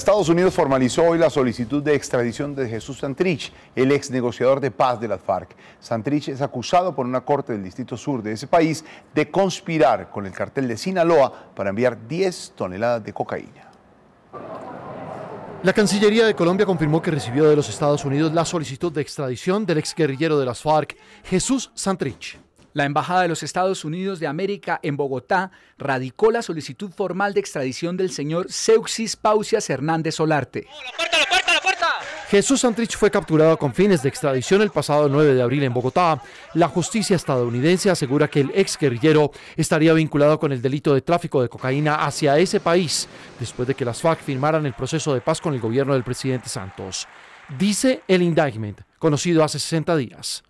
Estados Unidos formalizó hoy la solicitud de extradición de Jesús Santrich, el ex negociador de paz de las FARC. Santrich es acusado por una corte del Distrito Sur de ese país de conspirar con el cartel de Sinaloa para enviar 10 toneladas de cocaína. La Cancillería de Colombia confirmó que recibió de los Estados Unidos la solicitud de extradición del ex guerrillero de las FARC, Jesús Santrich. La Embajada de los Estados Unidos de América en Bogotá radicó la solicitud formal de extradición del señor Seuxis Pausias Hernández Solarte. Jesús Santrich fue capturado con fines de extradición el pasado 9 de abril en Bogotá. La justicia estadounidense asegura que el ex guerrillero estaría vinculado con el delito de tráfico de cocaína hacia ese país, después de que las FARC firmaran el proceso de paz con el gobierno del presidente Santos. Dice el indictment, conocido hace 60 días.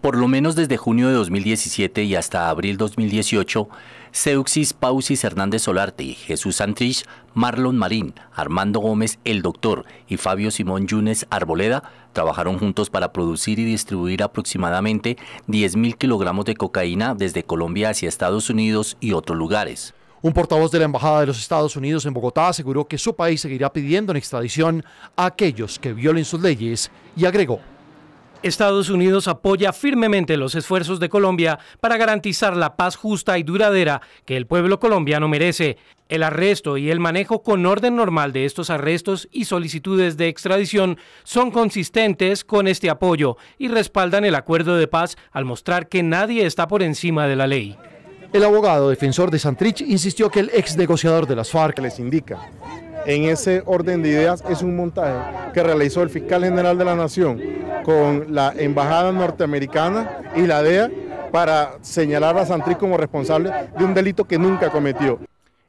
Por lo menos desde junio de 2017 y hasta abril 2018, Seuxis Pausis Hernández Solarte, Jesús Santrich, Marlon Marín, Armando Gómez El Doctor y Fabio Simón Yunes Arboleda trabajaron juntos para producir y distribuir aproximadamente 10.000 kilogramos de cocaína desde Colombia hacia Estados Unidos y otros lugares. Un portavoz de la Embajada de los Estados Unidos en Bogotá aseguró que su país seguirá pidiendo en extradición a aquellos que violen sus leyes y agregó. Estados Unidos apoya firmemente los esfuerzos de Colombia para garantizar la paz justa y duradera que el pueblo colombiano merece. El arresto y el manejo con orden normal de estos arrestos y solicitudes de extradición son consistentes con este apoyo y respaldan el acuerdo de paz al mostrar que nadie está por encima de la ley. El abogado defensor de Santrich insistió que el ex negociador de las FARC les indica en ese orden de ideas es un montaje que realizó el fiscal general de la Nación con la Embajada Norteamericana y la DEA para señalar a Santri como responsable de un delito que nunca cometió.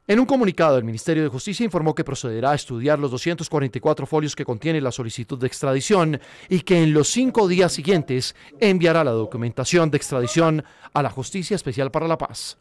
En un comunicado, el Ministerio de Justicia informó que procederá a estudiar los 244 folios que contiene la solicitud de extradición y que en los cinco días siguientes enviará la documentación de extradición a la Justicia Especial para la Paz.